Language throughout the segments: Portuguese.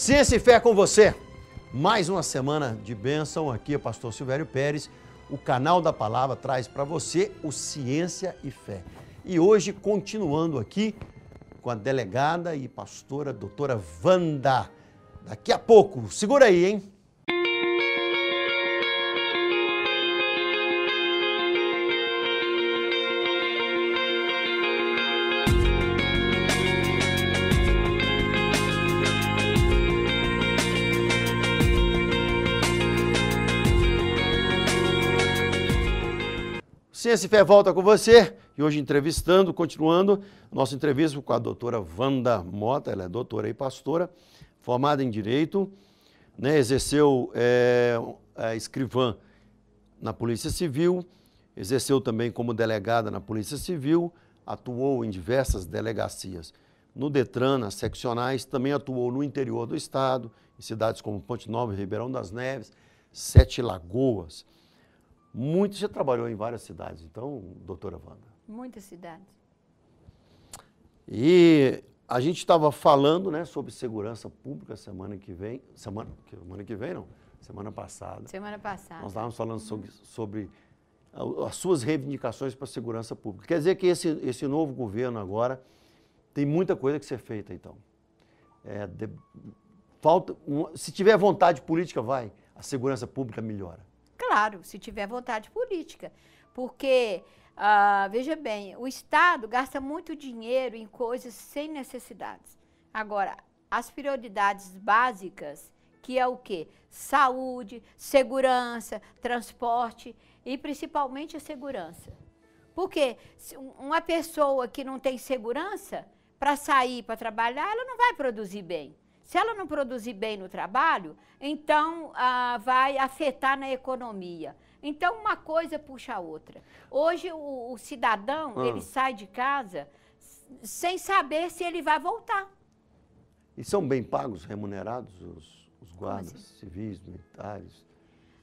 Ciência e Fé com você. Mais uma semana de bênção aqui, pastor Silvério Pérez. O canal da Palavra traz para você o Ciência e Fé. E hoje, continuando aqui com a delegada e pastora doutora Wanda. Daqui a pouco, segura aí, hein? Ciência e Fé volta com você e hoje entrevistando, continuando, nossa entrevista com a doutora Wanda Mota, ela é doutora e pastora, formada em Direito, né, exerceu é, é, escrivã na Polícia Civil, exerceu também como delegada na Polícia Civil, atuou em diversas delegacias no Detran, nas seccionais, também atuou no interior do estado, em cidades como Ponte Nova, Ribeirão das Neves, Sete Lagoas. Muito, você trabalhou em várias cidades, então, doutora Wanda? Muitas cidades. E a gente estava falando né, sobre segurança pública semana que vem. Semana, semana que vem, não? Semana passada. Semana passada. Nós estávamos falando uhum. sobre, sobre as suas reivindicações para a segurança pública. Quer dizer que esse, esse novo governo agora tem muita coisa que ser feita, então. É, de, falta, um, se tiver vontade política, vai, a segurança pública melhora claro, se tiver vontade política. Porque, ah, veja bem, o Estado gasta muito dinheiro em coisas sem necessidades. Agora, as prioridades básicas, que é o quê? Saúde, segurança, transporte e principalmente a segurança. Porque uma pessoa que não tem segurança para sair, para trabalhar, ela não vai produzir bem. Se ela não produzir bem no trabalho, então ah, vai afetar na economia. Então, uma coisa puxa a outra. Hoje, o, o cidadão, ah. ele sai de casa sem saber se ele vai voltar. E são bem pagos, remunerados os, os guardas assim? civis, militares?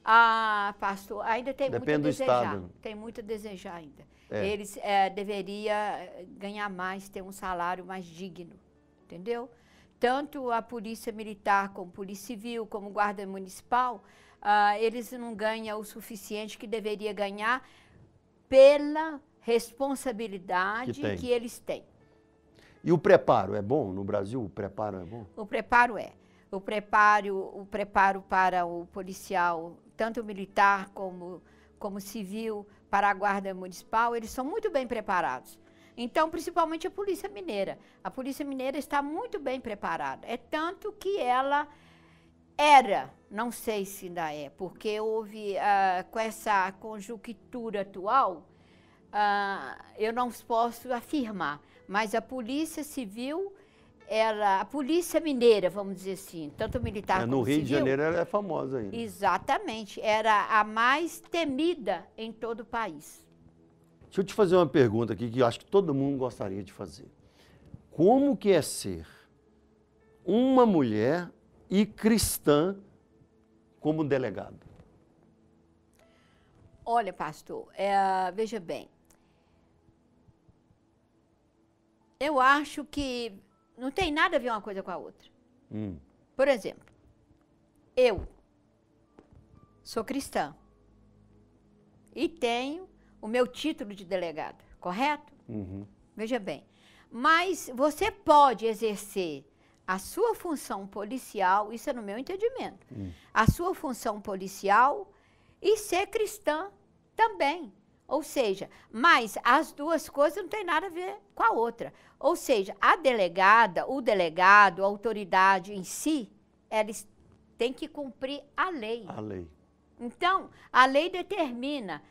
Ah, pastor, ainda tem Depende muito a desejar. Estado. Tem muito a desejar ainda. É. Eles é, deveria eh, ganhar mais, ter um salário mais digno, entendeu? tanto a polícia militar, como polícia civil, como guarda municipal, uh, eles não ganham o suficiente que deveria ganhar pela responsabilidade que, que, eles têm. E o preparo é bom no Brasil? O preparo é bom? O preparo é. O preparo, o preparo para o policial, tanto militar como, como civil, para a guarda municipal, eles são muito bem preparados. Então, principalmente a Polícia Mineira. A Polícia Mineira está muito bem preparada. É tanto que ela era, não sei se ainda é, porque houve, ah, com essa conjuntura atual, ah, eu não posso afirmar, mas a Polícia Civil ela, a polícia mineira, vamos dizer assim, tanto militar é, como no Rio de Janeiro ela é famosa ainda. Exatamente, era a mais temida em todo o país. Deixa eu te fazer uma pergunta aqui que eu acho que todo mundo gostaria de fazer. Como que é ser uma mulher e cristã como delegado? Olha, pastor, é, veja bem. Eu acho que não tem nada a ver uma coisa com a outra. Hum. Por exemplo, eu sou cristã e tenho o meu título de delegada, correto? Uhum. Veja bem. Mas você pode exercer a sua função policial, isso é no meu entendimento, uhum. a sua função policial e ser cristã também. Ou seja, mas as duas coisas não têm nada a ver com a outra. Ou seja, a delegada, o delegado, a autoridade em si, eles têm que cumprir a lei. A lei. Então, a lei determina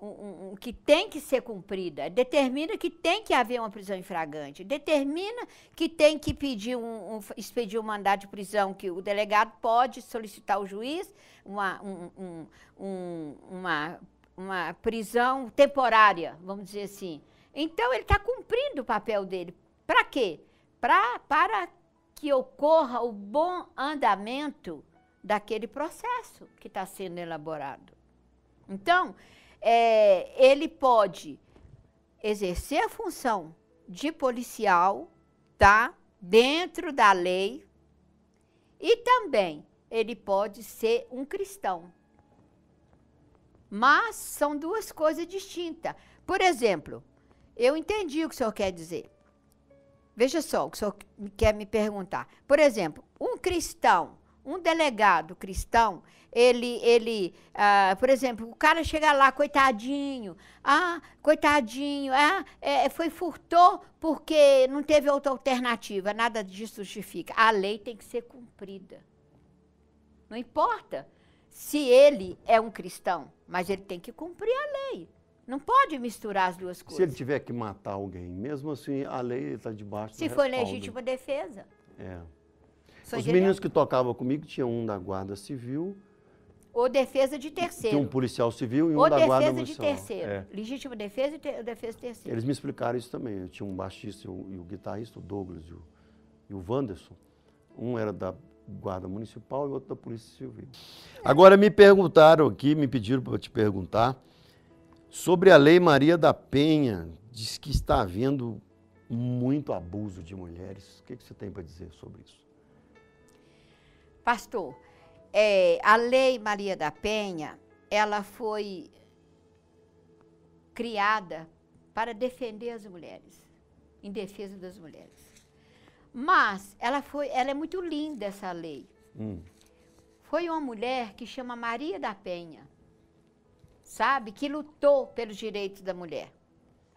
um, um, que tem que ser cumprida, determina que tem que haver uma prisão infragante, determina que tem que pedir um, um expedir um mandado de prisão, que o delegado pode solicitar ao juiz uma, uma, uma prisão temporária, vamos dizer assim. Então, ele está cumprindo o papel dele. Para quê? Pra, para que ocorra o bom andamento daquele processo que está sendo elaborado. Então, é, ele pode exercer a função de policial, tá? Dentro da lei. E também ele pode ser um cristão. Mas são duas coisas distintas. Por exemplo, eu entendi o que o senhor quer dizer. Veja só o que o senhor quer me perguntar. Por exemplo, um cristão, um delegado cristão, ele, ele ah, por exemplo, o cara chega lá, coitadinho, ah, coitadinho, ah, é, foi furtou porque não teve outra alternativa, nada disso justifica. A lei tem que ser cumprida. Não importa se ele é um cristão, mas ele tem que cumprir a lei. Não pode misturar as duas coisas. Se ele tiver que matar alguém, mesmo assim, a lei está debaixo Se for respaldo. legítima defesa. É. Sou Os direto. meninos que tocavam comigo, tinha um da Guarda Civil, ou defesa de terceiro. Tem um policial civil e um Ou da guarda municipal. defesa de terceiro. É. Legítima defesa e te, defesa de terceiro. Eles me explicaram isso também. Eu tinha um baixista e o, guitarrista, o Douglas e o, e o Wanderson. Um era da guarda municipal e o outro da polícia civil. Agora me perguntaram aqui, me pediram para te perguntar sobre a Lei Maria da Penha. Diz que está havendo muito abuso de mulheres. O que, que você tem para dizer sobre isso? Pastor, é, a Lei Maria da Penha, ela foi criada para defender as mulheres, em defesa das mulheres. Mas ela foi, ela é muito linda essa lei. Hum. Foi uma mulher que chama Maria da Penha, sabe, que lutou pelos direitos da mulher.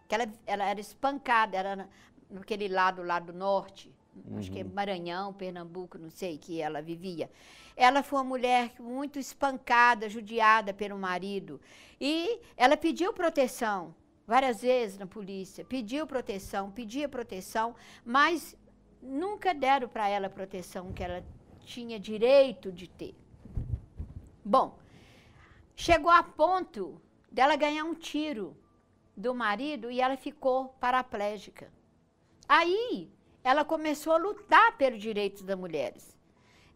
Que ela, ela era espancada, era naquele lado lá do norte, uhum. acho que é uhum. Maranhão, Pernambuco, não sei, que ela vivia. Ela foi uma mulher muito espancada, judiada pelo marido. E ela pediu proteção várias vezes na polícia, pediu proteção, pedia proteção, mas nunca deram para ela a proteção que ela tinha direito de ter. Bom, chegou a ponto dela ganhar um tiro do marido e ela ficou paraplégica. Aí ela começou a lutar pelos direitos das mulheres.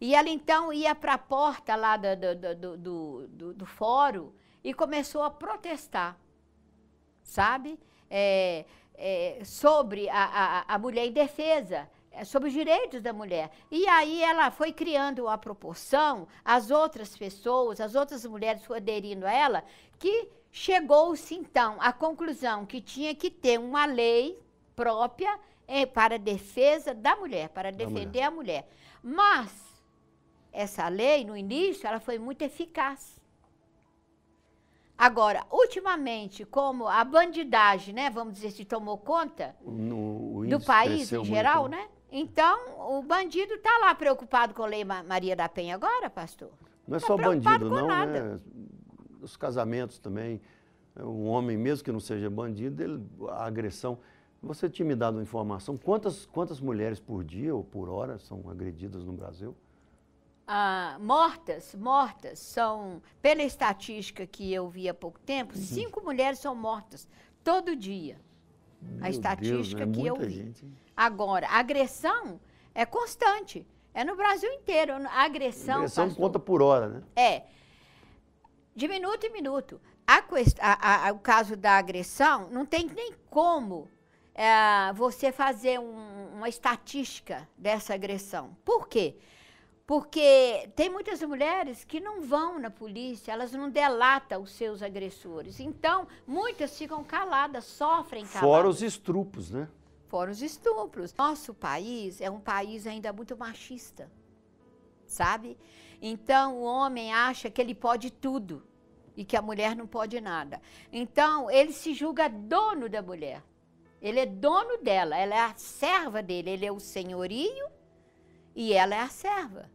E ela então ia para a porta lá do, do, do, do, do fórum e começou a protestar, sabe? É, é, sobre a, a, a mulher em defesa, é, sobre os direitos da mulher. E aí ela foi criando a proporção, as outras pessoas, as outras mulheres aderindo a ela, que chegou-se então à conclusão que tinha que ter uma lei própria é para defesa da mulher, para defender mulher. a mulher. Mas essa lei, no início, ela foi muito eficaz. Agora, ultimamente, como a bandidagem, né, vamos dizer, se tomou conta no, do país em geral, muito. Né? né? Então, o bandido está lá preocupado com a Lei Maria da Penha agora, pastor? Não é tá só bandido, não, nada. né? Os casamentos também. É, um homem, mesmo que não seja bandido, ele, a agressão. Você tinha me dado uma informação, quantas, quantas mulheres por dia ou por hora são agredidas no Brasil? Ah, mortas, mortas, são, pela estatística que eu vi há pouco tempo, uhum. cinco mulheres são mortas todo dia. Meu a né? estatística Deus, é que eu vi. Gente. Agora, agressão é constante. É no Brasil inteiro. A agressão. A agressão conta por hora, né? É. De minuto em minuto. A, a, o caso da agressão não tem nem como é, você fazer um, uma estatística dessa agressão. Por quê? Porque tem muitas mulheres que não vão na polícia, elas não delatam os seus agressores. Então, muitas ficam caladas, sofrem caladas. Fora os estrupos, né? Fora os estupros. Nosso país é um país ainda muito machista, sabe? Então, o homem acha que ele pode tudo e que a mulher não pode nada. Então, ele se julga dono da mulher. Ele é dono dela, ela é a serva dele, ele é o senhorio e ela é a serva.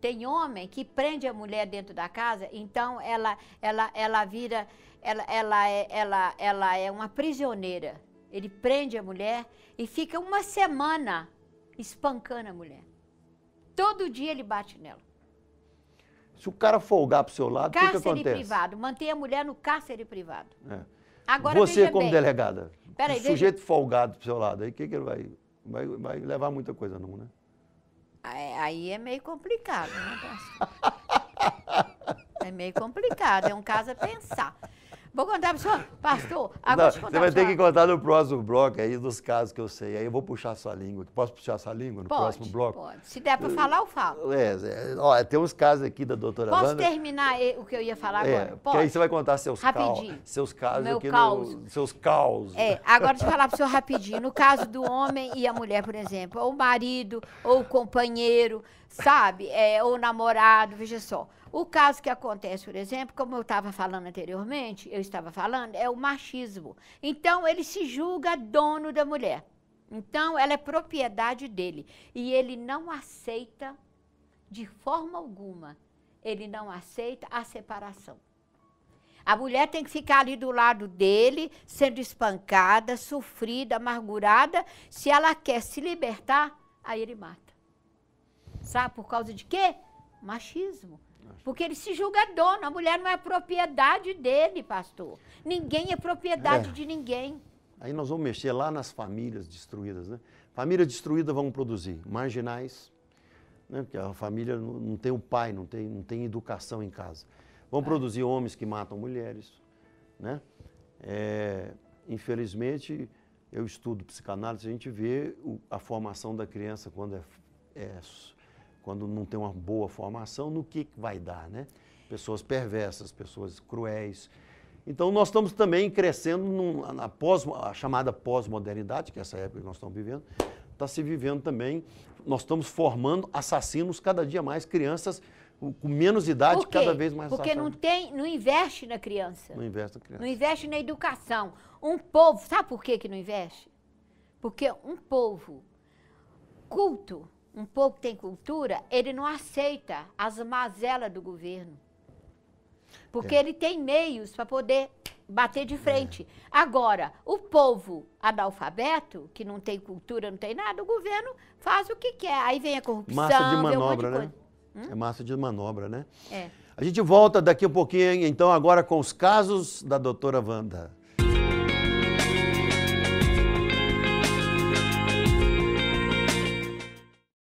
Tem homem que prende a mulher dentro da casa, então ela ela ela vira ela ela é, ela, ela é uma prisioneira. Ele prende a mulher e fica uma semana espancando a mulher. Todo dia ele bate nela. Se o cara folgar para o seu lado, o que, que acontece? Cárcere privado, mantém a mulher no cárcere privado. É. Agora, Você como bem, delegada. Peraí, sujeito deixa... folgado pro seu lado, aí o que, que ele vai, vai, vai levar muita coisa não, né? Aí é meio complicado, né, pastor? é meio complicado, é um caso a pensar. Vou contar para o senhor, pastor. Agora não, você vai ter que contar no próximo bloco aí dos casos que eu sei. Aí eu vou puxar sua língua. Posso puxar sua língua no pode, próximo bloco? Pode. Se der para eh, falar, eu falo. É, é, ó, tem uns casos aqui da doutora Posso Wanda. terminar o que eu ia falar é, agora? Pode. aí você vai contar seus rapidinho. seus casos aqui caos. No, seus causos. É, agora te falar para o senhor rapidinho. No caso do homem e a mulher, por exemplo, ou o marido, ou o companheiro, sabe? É, ou o namorado, veja só. O caso que acontece, por exemplo, como eu estava falando anteriormente, eu estava falando, é o machismo. Então, ele se julga dono da mulher. Então, ela é propriedade dele. E ele não aceita, de forma alguma, ele não aceita a separação. A mulher tem que ficar ali do lado dele, sendo espancada, sofrida, amargurada. Se ela quer se libertar, aí ele mata. Sabe por causa de quê? Machismo. Porque ele se julga dono. A mulher não é propriedade dele, pastor. Ninguém é propriedade é. de ninguém. Aí nós vamos mexer lá nas famílias destruídas, né? Família destruída vão produzir marginais, né? Porque a família não tem o pai, não tem, não tem educação em casa. Vão é. produzir homens que matam mulheres, né? É, infelizmente, eu estudo psicanálise, a gente vê o, a formação da criança quando é, é quando não tem uma boa formação, no que vai dar, né? Pessoas perversas, pessoas cruéis. Então, nós estamos também crescendo num, na pós, a chamada pós-modernidade, que é essa época que nós estamos vivendo, está se vivendo também. Nós estamos formando assassinos cada dia mais, crianças com menos idade, cada vez mais Porque não tem, não investe na criança. Não investe na criança. Não investe na educação. Um povo, sabe por que, que não investe? Porque um povo culto, um que tem cultura, ele não aceita as mazelas do governo. Porque é. ele tem meios para poder bater de é. frente. É. Agora, o povo analfabeto, que não tem cultura, não tem nada, o governo faz o que quer. Aí vem a corrupção, massa de manobra, um de né? Hum? É massa de manobra, né? É. A gente volta daqui a pouquinho, então, agora com os casos da doutora Wanda.